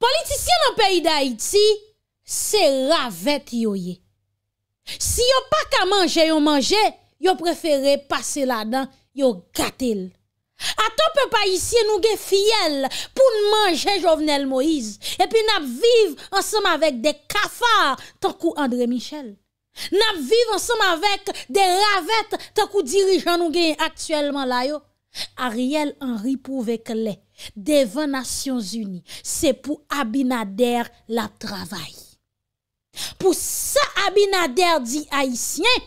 Politisyen an peyi da iti, se ravet yoye. Si yo pa ka manje yon manje, yo preferi pase la dan, yo gatil. A tope pa yisye nou gen fiyel pou nan manje jovenel Moïse. E pi nap viv ansam avek de kafar tankou André Michel. Nap viv ansam avek de ravet tankou dirijan nou gen aktuelman la yo. Ariel Henry pou vekle, devan Nasyon Zuni, se pou Abinader la travay. Pou sa Abinader di Haitien,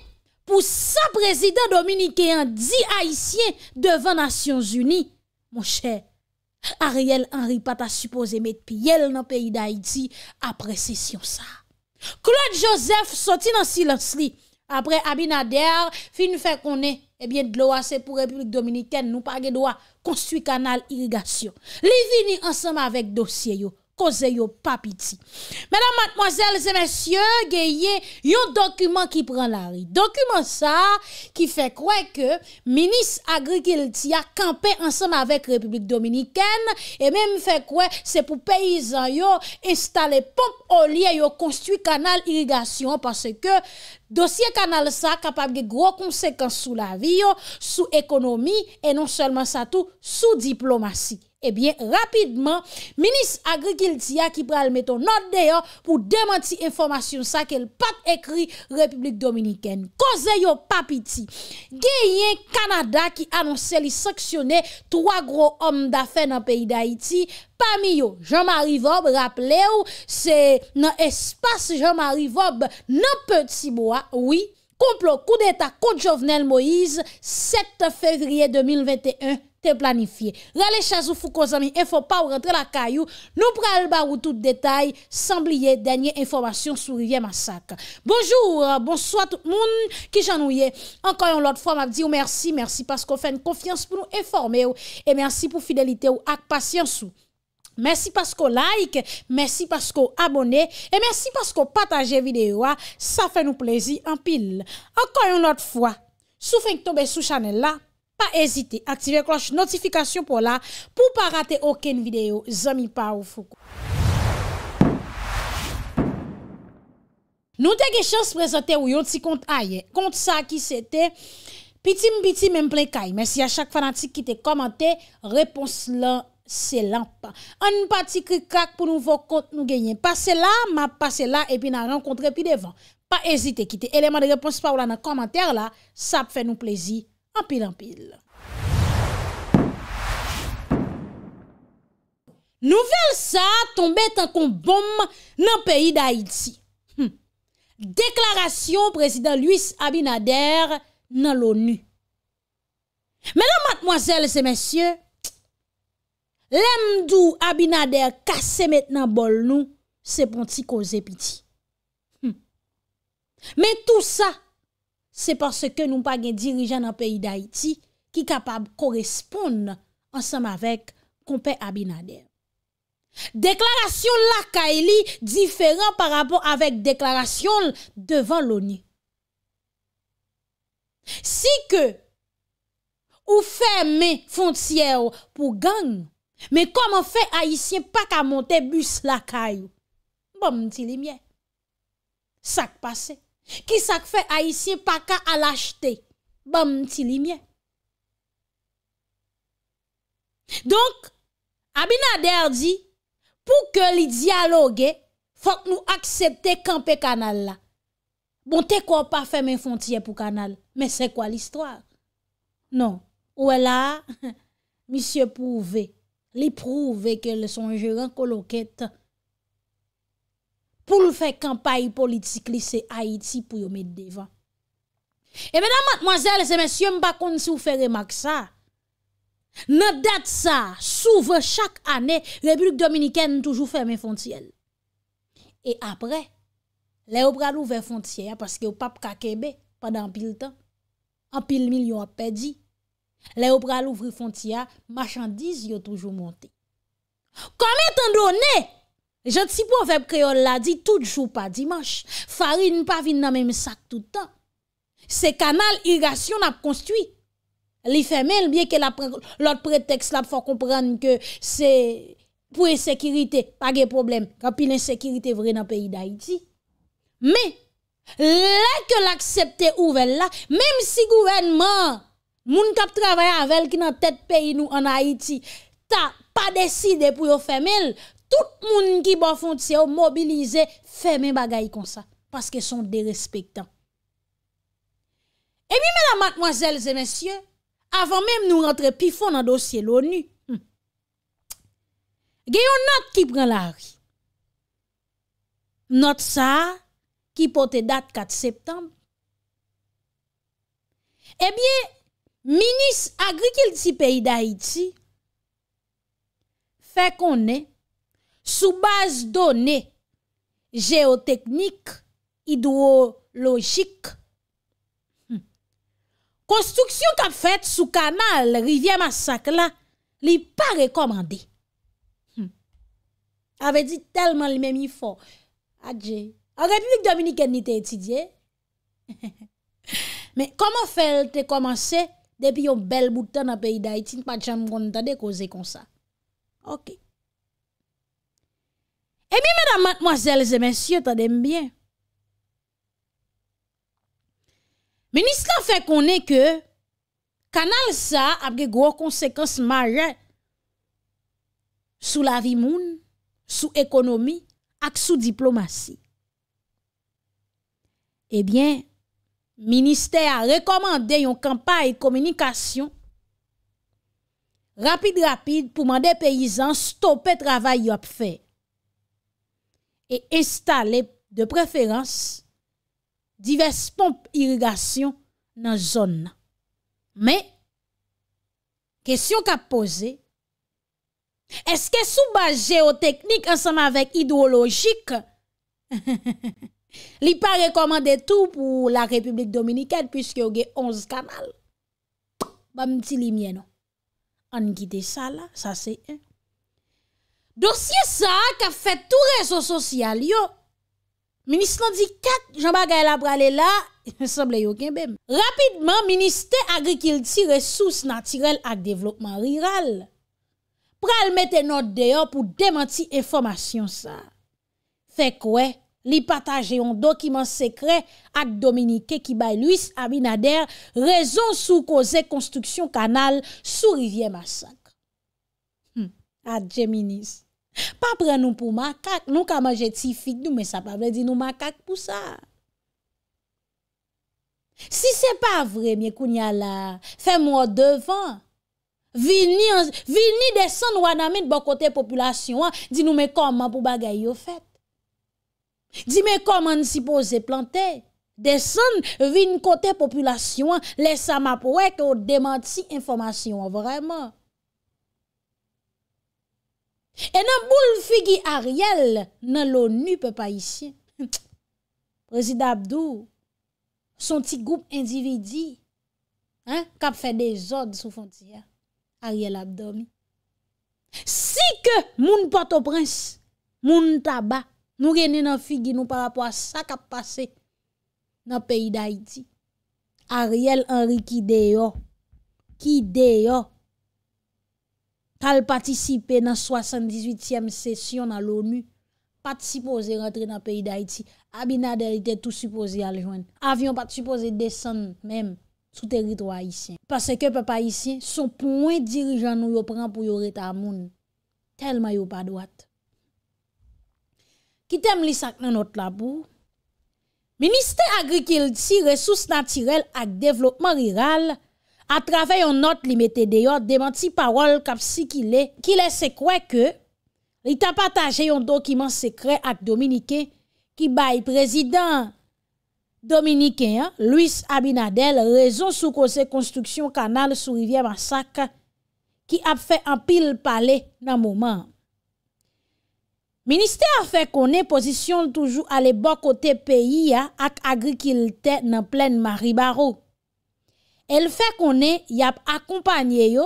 pou sa prezident Dominiken di Haitien devan Nasyon Zuni, mon chè. Ariel Henry pata suppose met piye l nan peyi da Haiti apre sesyon sa. Claude Joseph soti nan silans li, apre Abinader fi nou fe konen. eh bien, de l'eau, c'est pour la République dominicaine. Nous pas de droit construire canal irrigation. Les vignes ensemble avec dossier, koze yo papiti. Mèdame, mademoiselles et messieurs, gen yon dokumen ki pren la ri. Dokumen sa, ki fè kwe ke menis agri-kilti a kampe ansèm avèk republik dominikèn, e mèm fè kwe se pou peyizan yo installe pompe olie yo konstuit kanal irrigasyon, parce ke dosye kanal sa kapab ge gro konsekans sou la vi yo, sou ekonomi, e non sèlman sa tout sou diplomasi. Ebyen, rapidman, Minis Agri Giltia ki pral meton not deyo pou demanti informasyon sa ke l pat ekri Republik Dominiken. Koze yo papiti, Geyen Kanada ki anonse li saksyone 3 gro om da fe nan peyi da iti, pa mi yo, Jean-Marie Vaub rappele ou, se nan espase Jean-Marie Vaub nan pe ti bo a, wii, kouplo kou de ta kou de Jovenel Moïse, 7 fevriye 2021, te planifiye. Rale chazou fou ko zami, e fò pa ou rentre la kayou, nou pral bar ou tout detay, sanbliye denye informasyon sou rive masak. Bonjour, euh, bonsoit moun ki janouye. Ankayon lot fwa mabdi ou mersi, mersi pasko fèn konfians pou nou informe ou, e mersi pou fidelite ou ak pasyans ou. Mersi pasko like, mersi pasko abone, e mersi pasko pataje videyo a, sa fè nou plezi anpil. Ankayon lot fwa, sou fèn ktoube sou chanel la, Pa ezite, aktive kloche notifikasyon pou la pou pa rate oken videyo. Zami pa ou foko. Nou te gen chans prezante ou yon ti kont aye. Kont sa ki sete, piti mbiti men plekaye. Men si a chak fanatik ki te komante, repons la se lan pa. An nou pati ki kak pou nou vok kont nou genye. Pase la, ma pase la, epi nan renkontre pi devan. Pa ezite ki te eleman de repons pa ou la nan komante la, sap fe nou plezi. Anpil, anpil. Nouvel sa tombe tan kon bom nan peyi da Haiti. Hm. Deklarasyon prezident Louis Abinader nan l'ONU. Menan matmoazel se mensyen, lemdou Abinader kase metnan bol nou, se pon ti koze piti. Hm. Men tout sa, Se passe ke nou pa gen dirijan an peyi da iti ki kapab koresponde ansam avek kompe Abin Adel. Deklarasyon laka e li diferan par rapport avek deklarasyon devan loni. Si ke ou ferme fontiyè ou pou gang, me koman fe aisyen pak a monte bus lakay ou? Bom ti li mye. Sak pasek. Ki sak fe Aisyen paka alachte? Bam ti li mwen. Donk, Abinader di, pou ke li diyalogue, fok nou aksepte kampe kanal la. Bon, te ko pa fe men fontiye pou kanal, men se kwa listwa? Non, ou ela, misye pou ve, li pou ve ke le sonjuran koloketan. pou l fè kampay politik li se Haiti pou yo met devan. E menan matmoazèl se men si yon bakoun si ou fè remak sa, nan dat sa, sou vè chak anè, Republik Dominikèn nou toujou fè men fontiyel. E apre, le ou pral ouvè fontiyè ya, paske yo pap kakebe, padan pil tan, an pil mil yon apè di, le ou pral ouvè fontiyè ya, machandiz yon toujou montè. Kame tan do ne? Jante si pou avèp kreol la di, tout chou pa dimanche. Farine pa vin nan mèm sak toutan. Se kanal irasyon ap konstwi. Li femel, bie ke lot pretext la ap fò kompran ke se pou e sekirite, pa gen problem, kapil e sekirite vre nan peyi d'Haïti. Me, lè ke l'aksepte ouvel la, mèm si gouvenman, moun kap travè avèl ki nan tèt peyi nou an Haïti, ta pa deside pou yo femel, tou, tout moun ki ban fon tse ou mobilize, fè men bagay kon sa, paske son de respektan. Ebi mena matmoazelze mensyen, avan menm nou rentre pifon nan dosye l'ONU, hmm. genyon not ki pren la ri, not sa ki pote dat 4 septem, ebiye, minis agrikel ti peyi da iti, fè konen, sou base donè geotèknik hidrolojik. Konstruksyon hmm. kap fèt sou kanal Rivière Massacre la, li pa rekomande. Ave di telman li mèm yifo. A Republik Dominikè ni te etidye. Mè koman fèl te komanse depi yon bel boutan apè yi da itin pa chanm kon ta de koze konsa. Ok. E eh mi, madame, mademoiselles et messieurs, ta deme bien. Ministre a fe konen ke kanal sa ap ge gro konsekans maje sou la vi moun, sou ekonomi ak sou diplomasi. E eh bien, minister a rekomande yon kampaye komunikasyon rapide-rapide pou mande peyizan stoppe travay yo ap fey. e installe de preferans divers pomp irigasyon nan zon nan. Me, kesyon ka pose, eske sou ba geoteknik ansama vek ideologik? Li pa rekomande tou pou la Republik Dominiket pwiske yo ge 11 kanal. Ba mti li mwenon. An gite sa la, sa se an. Dorsye sa, ka fè tou reso sosyal yo. Ministran di kat, jamba gaya la prale la, semble yo ken bem. Rapidman, Ministè Agri-Kilti, resous natirel ak devlopman riral. Pral mette not deyo pou dementi informasyon sa. Fè kwe, li pataje yon dokiman sekre ak Dominike Kibay-Luis, ami nader rezon sou koze konstruksyon kanal sou rivye masak. Adje minis, pa pren nou pou makak, nou kama jetifik nou, men sa pa vre, di nou makak pou sa. Si se pa vre, mwen kounya la, fe mwen devan, vi ni desen wana men bo kote populasyon an, di nou men koman pou bagay yo fet. Di men koman si pose plante, desen vi nou kote populasyon an, lesa ma pou wek ou demanti informasyon an, vreman. E nan bou l figi Ariel nan l'ONU pe pa isye Prezida Abdou Son ti goup individi Kap fe de zod sou fontiya Ariel Abdou Si ke moun pato prins Moun taba Nou geni nan figi nou parapo a sa kap pase Nan peyi da iti Ariel Henri Kideyo Kideyo Kal patisipe nan 78èm sèsyon nan l'ONU, patisipoze rentre nan peyi d'Haïti, abina derite tout supoze aljwen, avyon patisipoze desen mèm sou teritro aïsyen. Pase kepe païsyen, son pouen dirijan nou yo pran pou yo reta moun, tel mayo pa dwat. Kitem li sak nan ot labou, Ministè Agrikil ti resous natirel ak devlopman riral, Atrave yon not li mette deyo, demanti parol kap si ki le se kwe ke li tapataje yon dokiman sekre ak Dominike ki bayi prezident Dominike, Louis Abinadel, rezon soukose konstruksyon kanal sou rivye masak ki ap fe anpil pale nan mouman. Ministè a fe konen pozisyon toujou ale bokote peyi ak agrikilte nan plen Maribaro. El fe konen yap akompanye yo,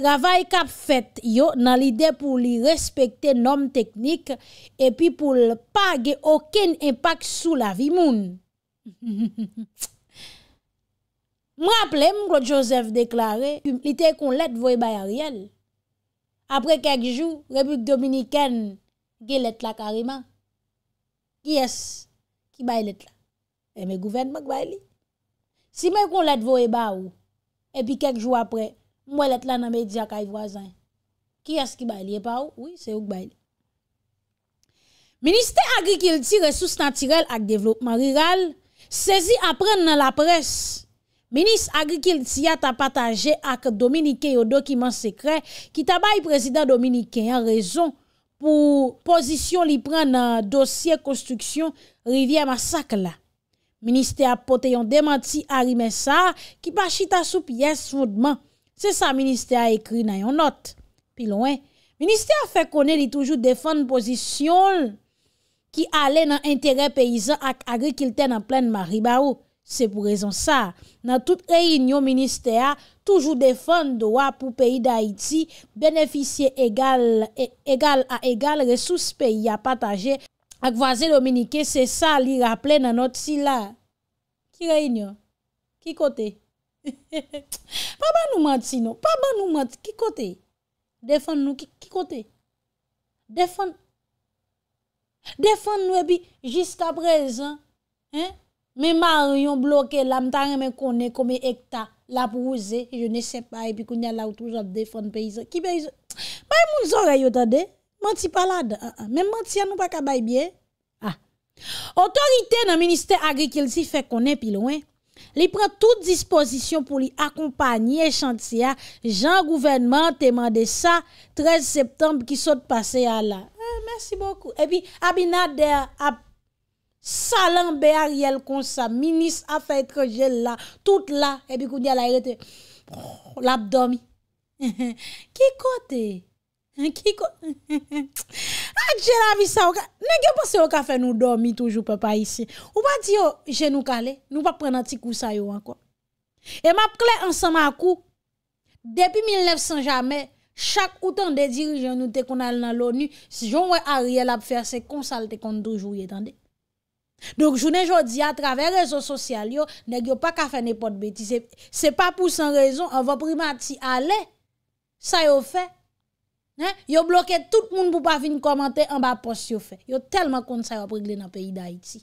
travay kap fet yo nan lide pou li respekte nom teknik, epi pou l pa ge oken impak sou la vi moun. Mw rapple m wot Joseph deklare, li te kon let voy bay a riel. Apre kek jou, Rebuk Dominiken ge let la karima. Yes, ki bay let la. E me gouven mak bay li. Si men kon let vo e ba ou, epi kek jou apre, mwen let la nan media kay vwa zan. Ki as ki bay li e pa ou? Oui, se ouk bay li. Ministè Agrikilti, Ressource Tantirel ak Devlopman Riral, sezi apren nan la pres. Ministè Agrikilti ya tapataje ak Dominike yo dokiman sekre ki tabay prezident Dominike yon rezon pou posisyon li pren nan dosye konstruksyon Rivière Massacle la. Ministè a pote yon demanti arime sa ki pa chita sou piyes voudman. Se sa ministè a ekri nan yon not. Pi louen, ministè a fe kone li toujou defan posisyon ki ale nan entere peyizan ak agrikilte nan plen ma riba ou. Se pou rezon sa, nan tout reynyon ministè a toujou defan doa pou peyi da iti beneficye e, egal a egal resous peyi a patajè Ak vaze Dominike, se sa li rapple nanot si la. Ki rey nyo? Ki kote? Pa ba nou mat si nou? Pa ba nou mat? Ki kote? Defon nou? Ki kote? Defon? Defon nou e bi? Jist aprezen. Me mar yon bloke, la mta reme kone, kome hekta, la pouze. Je ne separe, pi kounye la ou toujad, defon peyizan. Ki peyizan? Bay moun zore yo tade? Mè mè ti palade. Ah, ah. Mè mè ti anou pa kabay biye. Otorite ah. nan minister agrikel si fè konen pi louen. Li pran tout disposition pou li akompanyen chanti ya. Jan gouvernement te mande sa. 13 septembre ki sot pase ya la. Eh, Mèsi bokou. E pi abinade a salan be a riel kon sa. Minis a fè trojel la. Tout la. E pi kouni a la rete. Oh, l'abdomi. Ki kote e? Adje la vi sa ou ka... Ne gyo pa se ou ka fe nou dormi toujou pe pa isi. Ou pa di yo, jenou kale, nou pa prena ti kousa yo an kwa. E map kle ansan ma kou, depi 1900 jamè, chak outan de dirijen nou te kon al nan louni, si joun wè a rye la pou fè se konsal te kon toujou ye tande. Donk jounen jodi, a travè rezo sosyal yo, ne gyo pa ka fe ne pot beti. Se pa pou san rezon, an va pri ma ti ale, sa yo fè, Yo bloke tout moun pou pa vin komante an ba post yo fe. Yo telman kon se yo ap regle nan peyi da iti.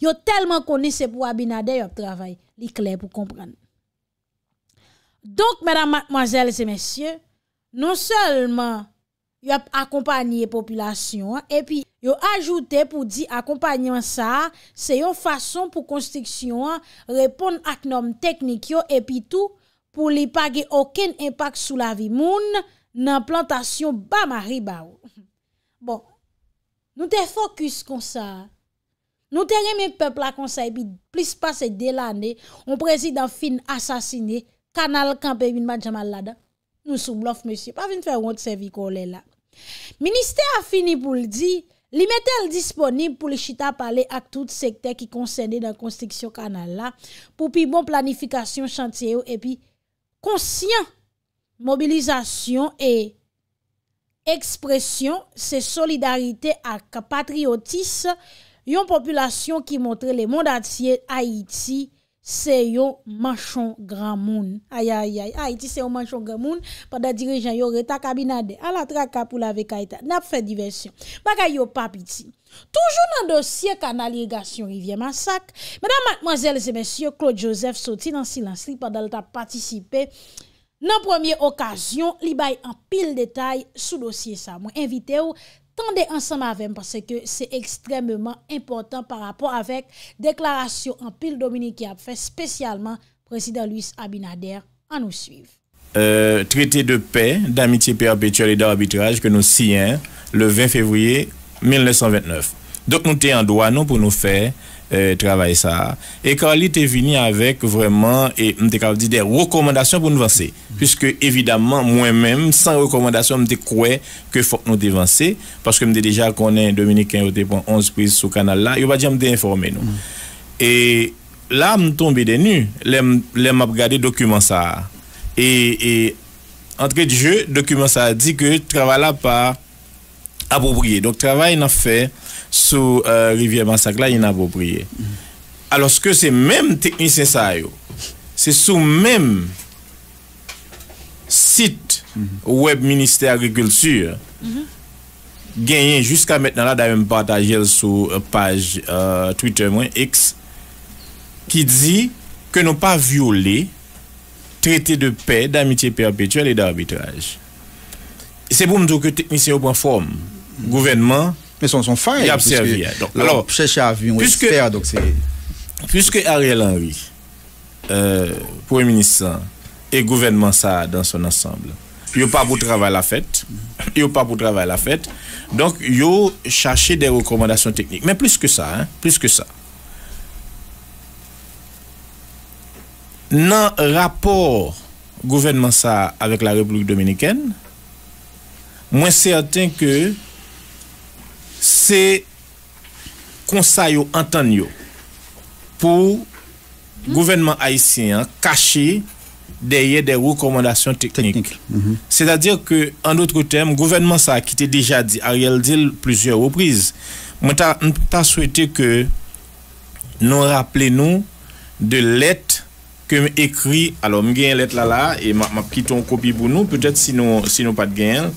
Yo telman konise pou abinade yo ap travay li kler pou komprende. Donk, mèdam, mwazèl, se mèsyè, non selman yo ap akompanyye populasyon, epi yo ajoute pou di akompanyan sa, se yo fason pou konstriksyon, repon ak nom teknik yo, epi tou pou li page oken impak sou la vi moun, nan plantasyon ba ma riba ou. Bon, nou te fokus kon sa. Nou te reme pepla kon sa, epi plis pase de lan e, on prezide an fin asasine, kanal kanpe bin man jamal la da. Nou sou blof, mesye, pa fin fè woun te sevi kon le la. Ministè a fini pou l'di, li metel disponib pou l'Ichita pale ak tout sekte ki konsene nan konstriksyon kanal la, pou pi bon planifikasyon chantiye ou, epi konsyen, Mobilizasyon e ekspresyon se solidarite ak patriotis yon populasyon ki montre le mondatye Haiti se yon manchon gran moun. Ay ay ay, Haiti se yon manchon gran moun padal dirijan yon reta kabinade ala tra kapou la vekaita. Nap fe diversyon. Maka yon pap iti. Toujoun nan dosye kan aligasyon yon rivye masak. Mada mademoiselle se mesye, Claude Joseph soti nan silansri padal ta patisipe yon. Nan première occasion, li pile pile sous detay dossier dossier je vous invite ou, ensemble avec avem, parce que c'est extrêmement important par rapport avec déclaration en pile Dominique a fait spécialement le président Louis Abinader À nous suivre. Euh, traité de paix, d'amitié perpétuelle et d'arbitrage que nous signons le 20 février 1929. Donc nous t'es en droit non pour nous faire travailler euh, travail ça. Et quand il est venu avec vraiment, et dit, des recommandations pour nous avancer. Puisque, évidemment, moi-même, sans recommandation, je crois que faut que nous avancer Parce que je déjà connais Dominicain, au dépend 11 prises sur le canal là. Il va dire, je informer nous. Et là, je tombé des nues. Je regarder le document ça. Et, et entre de jeu, document ça a dit que travail là par approprié. Donc, travail n'a fait sous euh, Rivière Massacre là inapproprié. Mm. Mm-hmm. Alors que c'est même technicien ça c'est sous même site mm-hmm. web ministère agriculture mm-hmm. gagné jusqu'à maintenant là d'ailleurs partager sur euh, page euh, Twitter moins X qui dit que non pas violé traité de paix, d'amitié perpétuelle et d'arbitrage. C'est pour me dire que technicien prend forme gouvernement. Mais son, son Il a hein. Alors, chercher avion, puisque, Ariel Henry, euh, Premier ministre, et gouvernement ça dans son ensemble, il n'y pas pour travail la fête. Il n'y pas pour travail la fête. Donc, il cherché des recommandations techniques. Mais plus que ça, hein, plus que ça. Dans rapport gouvernement ça avec la République dominicaine, moins certain que se konsay yo an tan yo pou gouvenman haisyen kache deye mhm. de rekomandasyon teknik. Se ta dire ke an doutre tem, gouvenman sa ki te deja di, a riel dil plizye repriz. Mwen ta souwete ke nou rappele nou de let ke m ekri alo m gen let la la e ma pi ton kopi pou nou, pe det si nou pat gen l.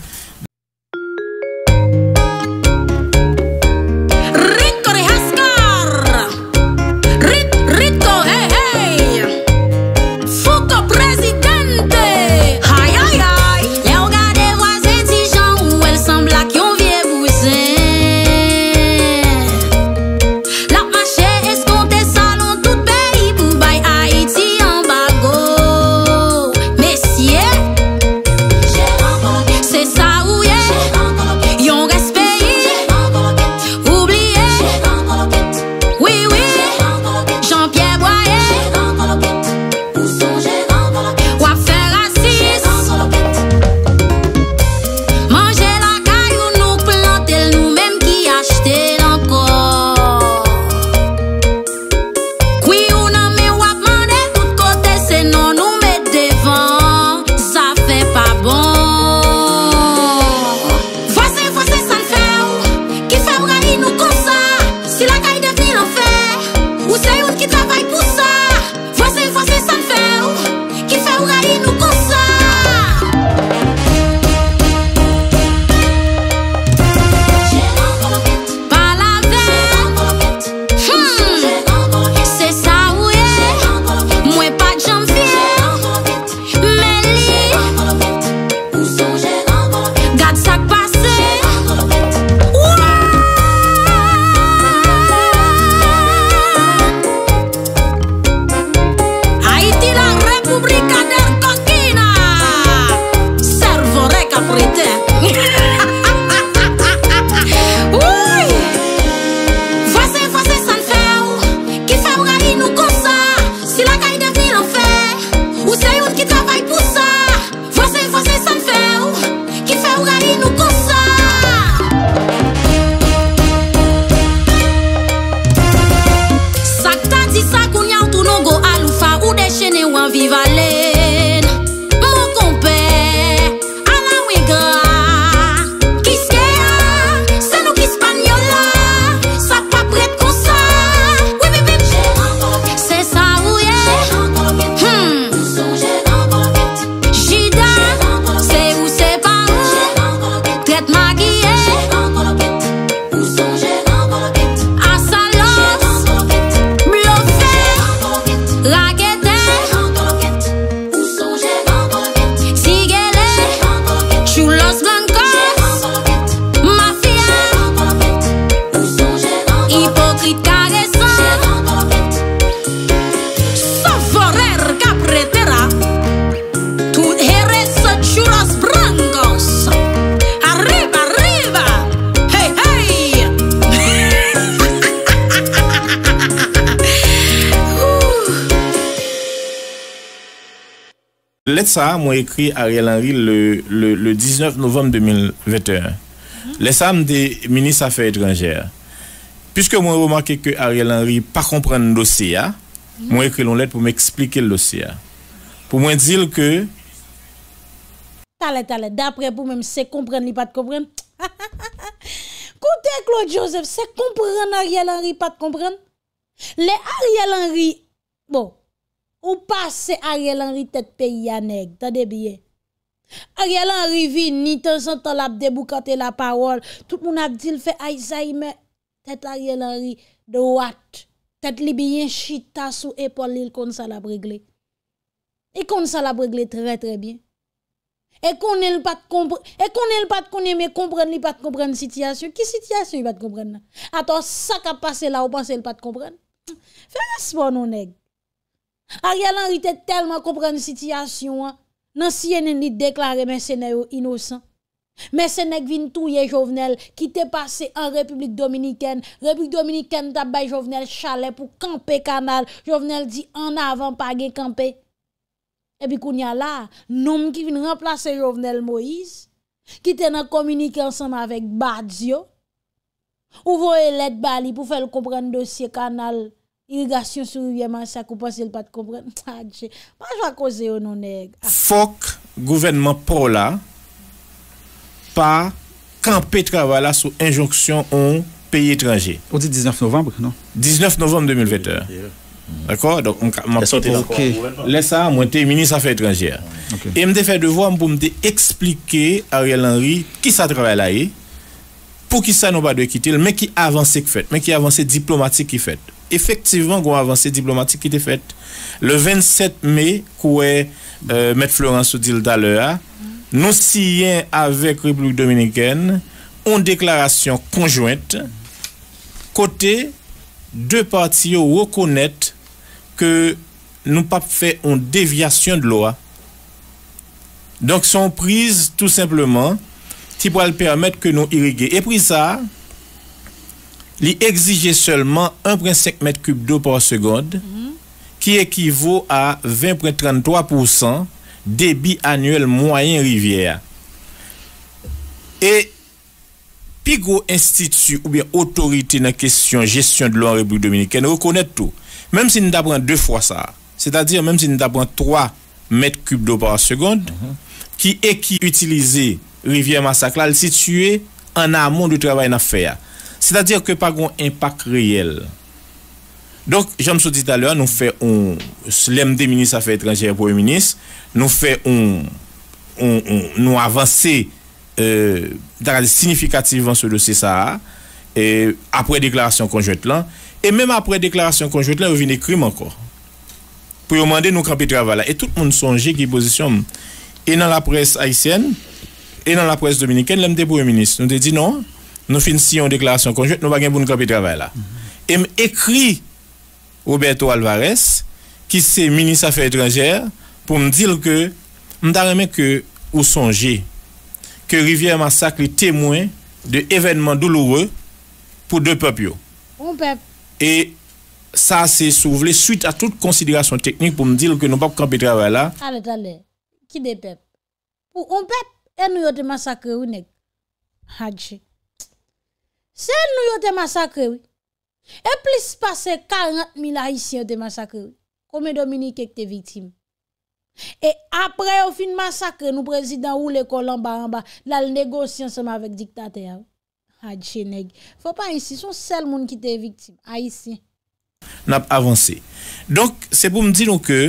ça, moi écrit Ariel Henry le, le, le 19 novembre 2021. Les samedis des ministres Affaires étrangères. Puisque moi remarqué que Ariel Henry pas comprendre le dossier, hein, moi écrit l'on lettre pour m'expliquer le dossier. Hein. Pour moi dire que d'après vous même c'est comprendre, pas de comprendre. Côté Claude Joseph, c'est comprendre Ariel Henry pas de comprendre. Les Ariel Henry bon Ou pase a ye lan ri tet pe ya neg. Tade biye. A ye lan ri vi ni ten sentan lap debu kante la parol. Tout moun ap dil fe a y zayme. Tet a ye lan ri do wat. Tet li biye chita sou epol li kon sa la bregle. I kon sa la bregle tre tre bien. E kon el pat koni. E kon el pat koni me kompren li pat kompren siti asyo. Ki siti asyo i bat kompren nan? Ato sa ka pase la ou pase el pat kompren. Fere svo nou neg. Ar yal an rite telman komprene sityasyon an, nan siye nen li deklare mè sène yo inosan. Mè sènek vin touye Jovenel ki te pase an Republik Dominiken. Republik Dominiken tabay Jovenel chalet pou kampe kanal. Jovenel di an avan pa gen kampe. Ebi kou nyal la, noum ki vin remplase Jovenel Moïse, ki te nan komunike ansan avèk Badzio. Ouvo e let bali pou fel komprene dosye kanal. Ah, ah. Fok gouvenman pou la pa kanpe travala sou injoksyon ou peyi etranje 19 novembe 19 novembe 2020 lè sa mwen te meni safè etranje mwen te fè devòm pou mwen te eksplike Ariel Henry ki sa travala e pou ki sa nou badwe kitil men ki avansè diplomatik ki fèt effectivement une avancée diplomatique qui était faite. Le 27 mai, euh, M. Florence dit d'Alea, nous signons avec la République dominicaine une déclaration conjointe côté deux parties reconnaître que nous pas fait une déviation de loi. Donc, sont prise, tout simplement qui pourra permettre que nous irriguer. Et puis ça, il exigeait seulement 1,5 m3 d'eau par seconde, qui équivaut à 20,33% débit annuel moyen rivière. Et PIGO, institut ou bien autorité dans la question gestion de l'eau en République dominicaine reconnaît tout. Même si nous avons deux fois ça, c'est-à-dire même si nous avons 3 m3 d'eau par seconde, qui est qui rivière massacre, située en amont du travail d'affaires. C'est-à-dire que pas un impact réel. Donc, j'aime me dit tout à l'heure, nous faisons, un ministre des Affaires étrangères et Premier ministre, nous faisons, on, nous avancer euh, significativement sur le dossier et après déclaration conjointe là, et même après déclaration conjointe là, on des crime encore. Pour demander nous camper travail là. Et tout le monde songeait qui position. Et dans la presse haïtienne, et dans la presse dominicaine, pour Premier ministre nous dit non, Nou fin si yon deklarasyon konjou, nou bagen pou nou kapi travè la. E m mhm. ekri Roberto Alvarez, ki se Ministre Affair Etrangère, pou m dil ke, m da reme ke ou sonje, ke Rivière Massacre temouen de evenement douloure pou de pep yo. Ou pep. E sa se souvle suite a tout konsiderasyon teknik pou m dil ke nou bako kapi travè la. Ale, ale, ki de pep? Ou ou pep? En nou yote massakre ou nek? Hadjik. Se nou yo te masakre E plis pase 40.000 haisyen te masakre Kome Dominique ek te vitim E apre yo fin masakre Nou prezident ou le kolamba La le negosyan seman vek diktate Hadjeneg Fwa pa insi son sel moun ki te vitim Haisyen Nap avanse Donk se pou mdi nou ke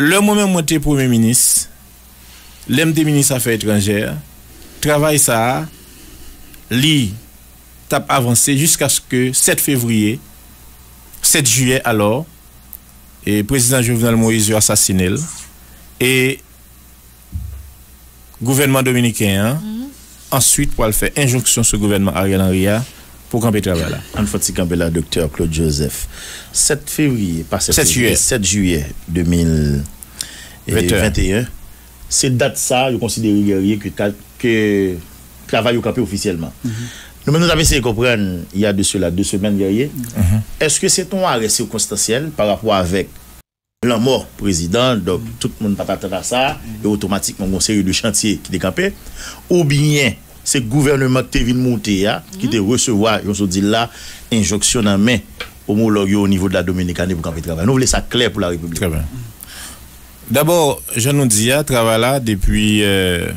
Le moun men mwote premier minis Lem de minis afa etranjere travail ça, lit tape avancé jusqu'à ce que 7 février, 7 juillet alors, et président Jovenel Moïse a assassiné et gouvernement dominicain hein, mhm. ensuite pour le faire injonction sur le gouvernement Ariel Henry hein, pour camper travail là. En fait, là docteur Claude Joseph 7 février pas 7, juillet 2021 c'est date ça je considère guerrier que que travaille au campé officiellement. Mhm. Nous, avons essayé de comprendre, il y a de cela deux semaines mhm. Mhm. est-ce que c'est un arrêt circonstanciel par rapport avec la mort du président, donc tout le monde pas attendre ça, et automatiquement, on série de chantier qui décampé, ou bien c'est le gouvernement qui est monter, hein, qui te recevoir, je se dit là, injonction en main, au niveau de la Dominicaine pour camper travail. Nous voulons ça clair pour la République. D'abord, je nous dis, hein, travail là depuis. Euh,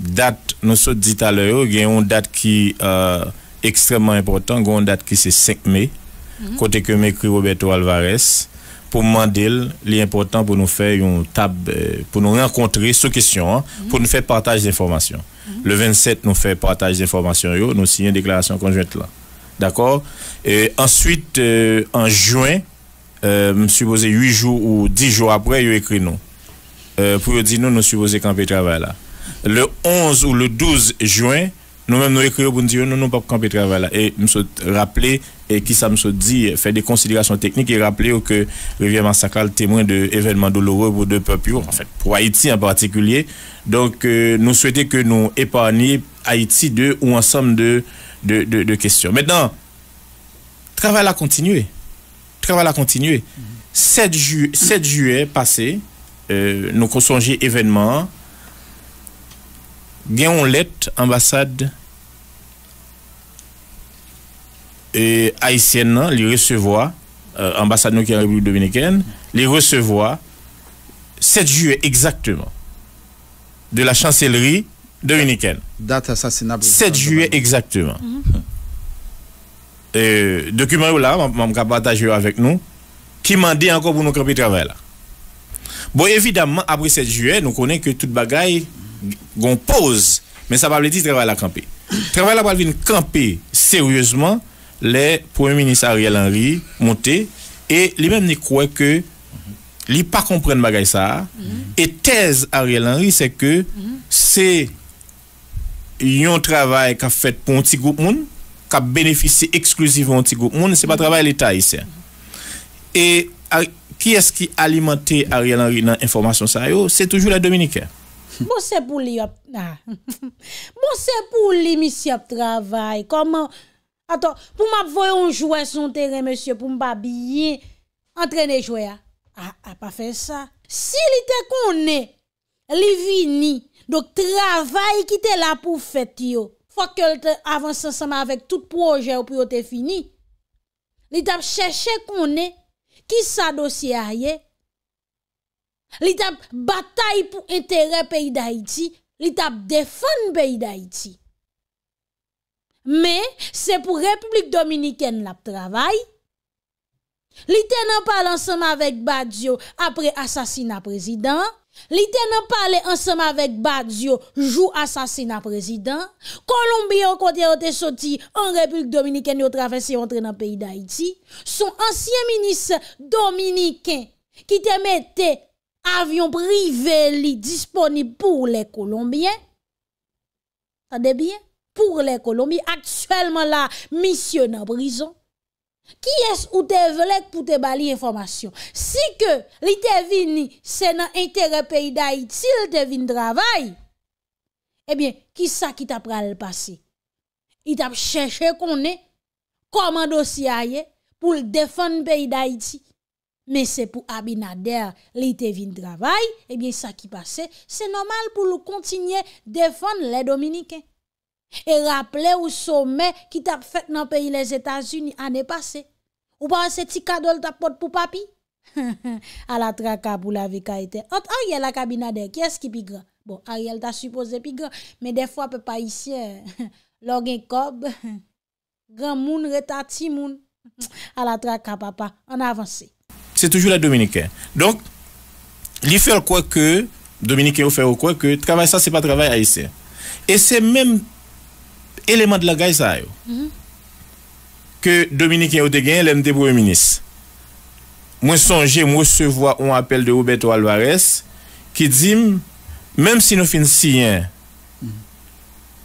date, nous sommes dit à l'heure, il y a une date qui est euh, extrêmement importante, une date qui c'est 5 mai, mhm. côté que m'écrit Roberto Alvarez. Pour demander, l'important pour nous faire une table, euh, pour nous rencontrer sur question, hein, mhm. pour nous faire partage d'informations. Mhm. Le 27, nous fait partage d'informations, nous signons une déclaration conjointe là. D'accord Et ensuite, euh, en juin, euh, me supposé 8 jours ou 10 jours après, il écrit nous. Euh, pour dire nous, nous supposé camper travail là le 11 ou le 12 juin, nous-mêmes nous écrivons pour nous dire que nous pas camper travail Et nous rappelés, et qui ça me dit, faire des considérations techniques et rappeler que Rivière Massacral témoin d'événements douloureux pour deux peuples, en fait, pour Haïti en particulier. Donc, euh, nous souhaitons que nous épargnions Haïti de ou ensemble de, de, de, de questions. Maintenant, travail à continuer. Travail à continuer. 7, juillet passé, euh, nous consongé événement gen ambassade haïtienne Haitien nan li resevoa, euh, ambassade nou ki an dominicaine, 7 juillet exactement de la chancellerie dominicaine. Date assassinable. 7 juillet exactement. Mhm. Document là, euh, vais partager avec nous. qui pataje dit encore ki nous anko pou nou Bon, évidemment, après 7 juillet, nous connaissons que tout bagaille. Gon pose Men sa pableti travay la kampe Travay la pableti kampe seryosman Le premier ministre Ariel Henry Monté E li men ni kwe ke Li pa kompren bagay sa E tez Ariel Henry se ke Se yon travay Ka fet pou anti-goup moun Ka benefise eksklusif Anti-goup moun se pa travay l'Etat isen E ki eski Alimante Ariel Henry nan informasyon sa yo Se toujou la Dominikè Monsè pou li yop... Monsè pou li misi yop travay. Koman? Aton, pou m ap voyon jouè son teren, monsè, pou m pa biyen. Entrenè jouè. A ah, ah, pa fè sa. Si li te konè, li vini. Dok travay ki te la pou fèt yo. Fòk ke avansè ansama avèk tout proje ou pou yo te fini. Li te ap chèche konè. Ki sa dosye a ye? Li tap batay pou entere peyi da iti Li tap defan peyi da iti Me, se pou Republik Dominiken la ptravay Li te nan pale ansema vek Badiou Apre asasina prezident Li te nan pale ansema vek Badiou Jou asasina prezident Kolombi yo kote yo te soti An Republik Dominiken yo travay Se yon tre nan peyi da iti Son ansyen minis Dominiken Ki te mette avion privé disponibles pour les Colombiens. Attendez bien, pour les Colombiens actuellement la mission en prison. est-ce ou te velek pour te bali information? Si que li te vini c'est dans intérêt pays d'Haïti, qui ça te vini travay, le eh qui ça qui t'a pral passé Il t'a cherché qu'on est dosye pour défendre le pays Men se pou Abinader li te vin travay, ebyen sa ki pase, se nomal pou lou kontinye defon le Dominiken. E rapple ou somen ki tap fet nan peyi les Etats-Unis ane pase. Ou pa anse ti kado l tap pot pou papi? A la traka pou la vika ete. An, a yel ak Abinader, kyes ki pi gran? Bon, a yel ta supose pi gran, men defwa pe pa isye lor gen kob. Gran moun reta ti moun. A la traka papa, an avanse. Se toujou la Dominikèn. Donk, li fèr kwa ke, Dominikèn ou fèr kwa ke, travèl sa se pa travèl a yise. E se menm eleman de la gaj mm-hmm. zay ou. Ke Dominikèn ou de gen, lemde bou yon minis. Mwen sonje, mwen se vwa ou an apel de Oubert ou Alvarez ki dim, menm si nou fin si yon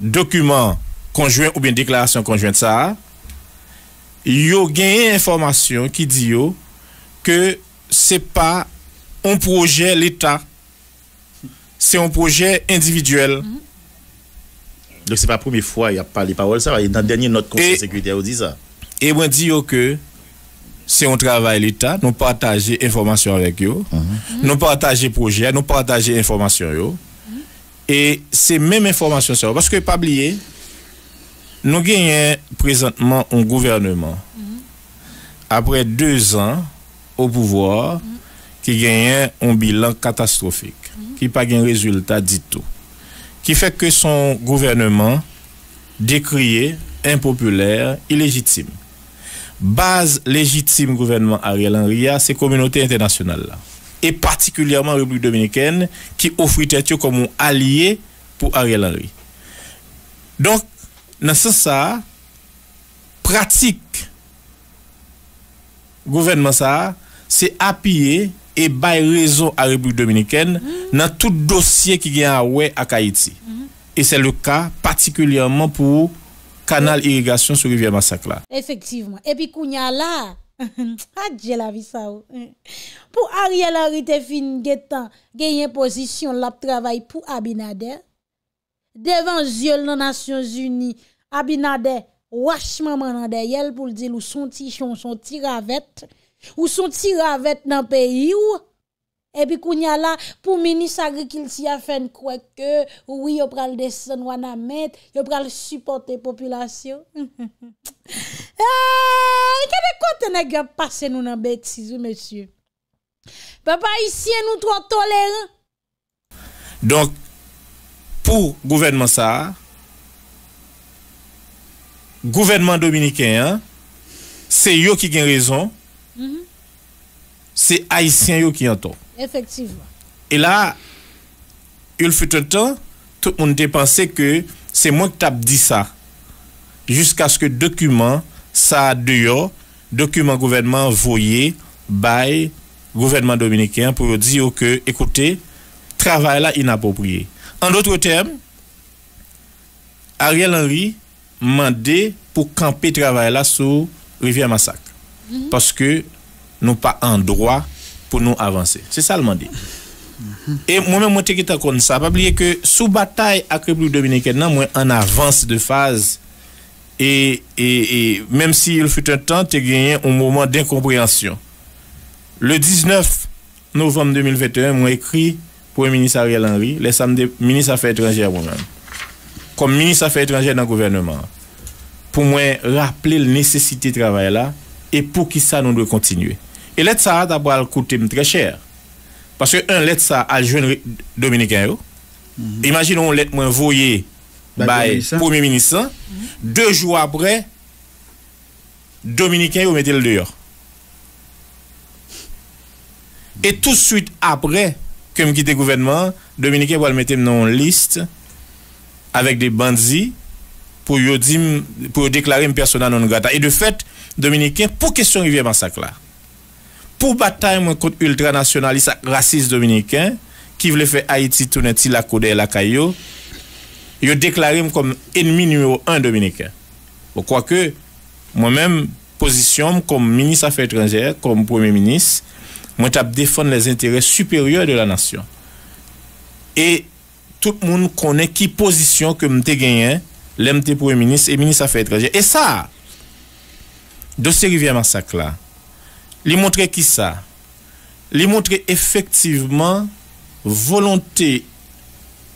dokumen konjwen ou bin deklarasyon konjwen sa, yo gen yon informasyon ki di yo que c'est pas un projet l'État, c'est un projet individuel. Donc, mhm. ce Donc c'est pas la première fois qu'il y a pas les paroles ça, dans la dernière notre conseil sécurité. on dit ça. Et moi dis que c'est un travail l'État, nous partager information avec eux, mhm. mhm. Nous partageons nous partager projet, nous partageons information yo. Et c'est même information parce que pas oublier nous gagnons présentement un gouvernement après deux ans au pouvoir qui gagne un bilan catastrophique, qui n'a pas un résultat du tout, qui fait que son gouvernement décrié, impopulaire, illégitime. Base légitime gouvernement Ariel Henry, c'est communauté internationale là. Et particulièrement la République dominicaine qui offre tête comme un allié pour Ariel Henry. Donc, dans ce sens, pratique gouvernement ça se apye e bay rezon a Republik Dominikene nan tout dosye ki gen a we akayeti. E se le ka, patikulyanman pou kanal irigasyon sou Rivière Massacla. Efektivman. E pi kounya la, a ah, dje la vi sa oh. ou. Pou a rye la rite fin gen tan, gen yen posisyon lap travay pou Abinadè, devan zyol nan Nasyon Zuni, Abinadè wachman manandè, yel pou ldi lou son ti chon, son ti ravèt, Ou son tira avet nan peyi ou Epi kou nya la Pou menis agri kil si a fen kwe ke Ou yo pral desen wana met Yo pral supporte populasyon Rikade kote nage Pase nou nan beti si zou monsye Papa isye nou Tro tolere Donk Pou gouvenman sa Gouvenman dominiken Se yo ki gen rezon Mm-hmm. C'est Haïtien qui entend. Effectivement. Et là, il fut un temps, tout le monde pensait que c'est moi qui t'ai dit ça. Jusqu'à ce que document, ça dehors, document gouvernement voyé, le gouvernement dominicain pour dire que, écoutez, travail là inapproprié. En d'autres termes, Ariel Henry mandé pour camper travail là sur rivière massacre. Paske nou pa an droit pou nou avanse. Se salman di. E mwen mwen teke ta kon sa. Pa pliye ke sou batay akrepli ou dominiken nan mwen an avanse de faz. E, e, e menm si il foute an tan te genyen ou mwen mwen den komprehansyon. Le 19 novem 2021 mwen ekri pou en ministerial anri. Le samde ministerial étranger mwen mwen. Kom ministerial étranger nan gouvernement. Pou mwen rappele l nesesite travaye la. E pou ki sa nou dwe kontinue. E let sa a dap wale koute m tre chere. Paske un let sa a jwen Dominika yo. Imaginon let mwen voye... Bae pou mi minisan. De jou apre... Dominika yo mette l deyor. E tout suite apre... Kèm ki te gouvenman... Dominika yo wale mette m nou list... Avek de bandzi... Pou yo deklare m persona non gata. E de fet... dominicain pour question rivière massacre là. Pour bataille contre ultranationaliste raciste dominicain qui voulait faire Haïti tourner la code la caillou, yo déclaré comme ennemi numéro un dominicain. que moi-même position comme ministre affaires étrangères, comme premier ministre, moi je défendre les intérêts supérieurs de la nation. Et tout le monde connaît qui position que m'te gagné, l'MT premier ministre et ministre affaires étrangères. Et ça, de se rivye masak la, li montre ki sa? Li montre efektiveman volonté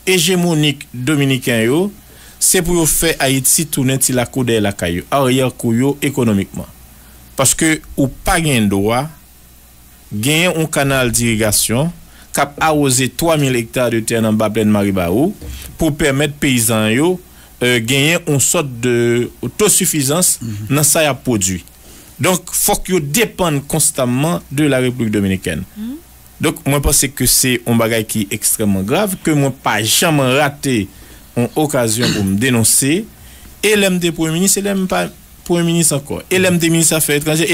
hegemonik dominikyan yo, se pou yo fe Aiti tounen ti lakou de lakay yo, a oryel kou yo ekonomikman. Paske ou pa gen doa, genyen un kanal dirigasyon kap arose 3.000 hektar de ter nan Bablen Maribaru pou permet peyizan yo Euh, une sorte d'autosuffisance mhm. dans de produit. Donc, il faut sa produit. dépend constamment de la République de la République dominicaine Mm -hmm. un bagage qui est extrêmement grave que grave, que grav, ke mwen pa occasion pour on dénoncer. pou m et elem l'aime Premier Ministre, encore. pour Premier Ministre ankon, des fait Ministre Affaires Etrangères,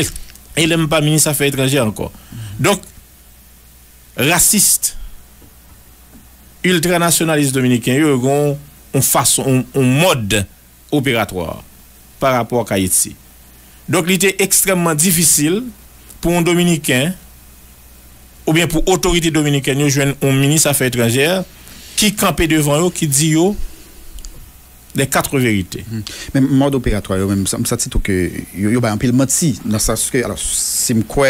pas pas Ministre Affaires étranger encore. Mhm. Donc, raciste, ultranationaliste dominicain, ils ont on façon, mode opératoire par rapport à Haïti. Donc, il était extrêmement difficile pour un Dominicain ou bien pour autorité dominicaine, un ministre affaires étrangères qui campait devant eux, qui dit les quatre vérités. Mm. Mais mode opératoire, même ça tout que y ba un dans que alors si quoi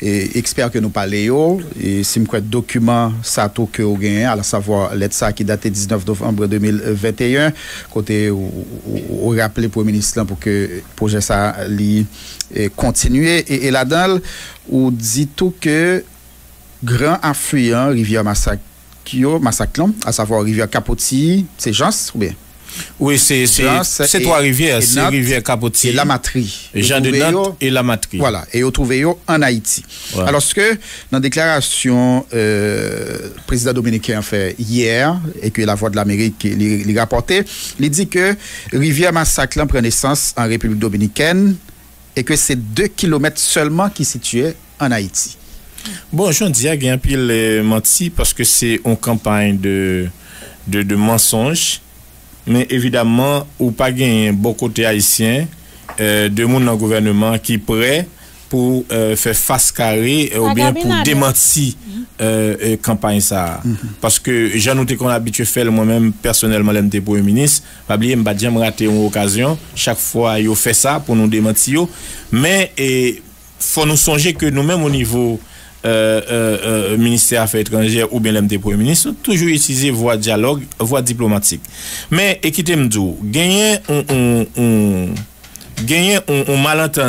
expert que nous parlons et si quoi document ça tout que au gain à savoir l'ETSA ça qui date 19 novembre 2021 côté au rappeler pour ministre pour que projet ça li continuer et, là-dedans ou dit tout que grand affluent rivière massacre massacre à savoir rivière Capoti, c'est Jans ou bien oui, c'est Trois-Rivières, c'est rivière La Matrie. Jean de et La Matrie. Voilà, et vous trouvez en Haïti. Alors, que, dans la déclaration, euh, président dominicain a fait hier, et que la Voix de l'Amérique l'a rapporté, il dit que rivière Massacre prend naissance en République dominicaine, et que c'est deux kilomètres seulement qui se en Haïti. Bon, jean dis à euh, menti parce que c'est une campagne de, de mensonges mais évidemment, ou pas gagner bon côté haïtien euh, de le gouvernement qui prêt pour euh, faire face carré euh, ou bien pour démentir euh, campagne ça. Mhm. Parce que j'ai noté qu'on habitué à faire moi-même personnellement, l'MT pour le ministre, pas oublier, raté une occasion, chaque fois, il fait ça pour nous démentir. Mais il faut nous songer que nous-mêmes au niveau. Euh, euh, euh, ministère des affaires étrangères ou bien l'MT Premier ministre, toujours utiliser voie dialogue, voie diplomatique. Mais, écoutez moi gagner un, un, un malentendu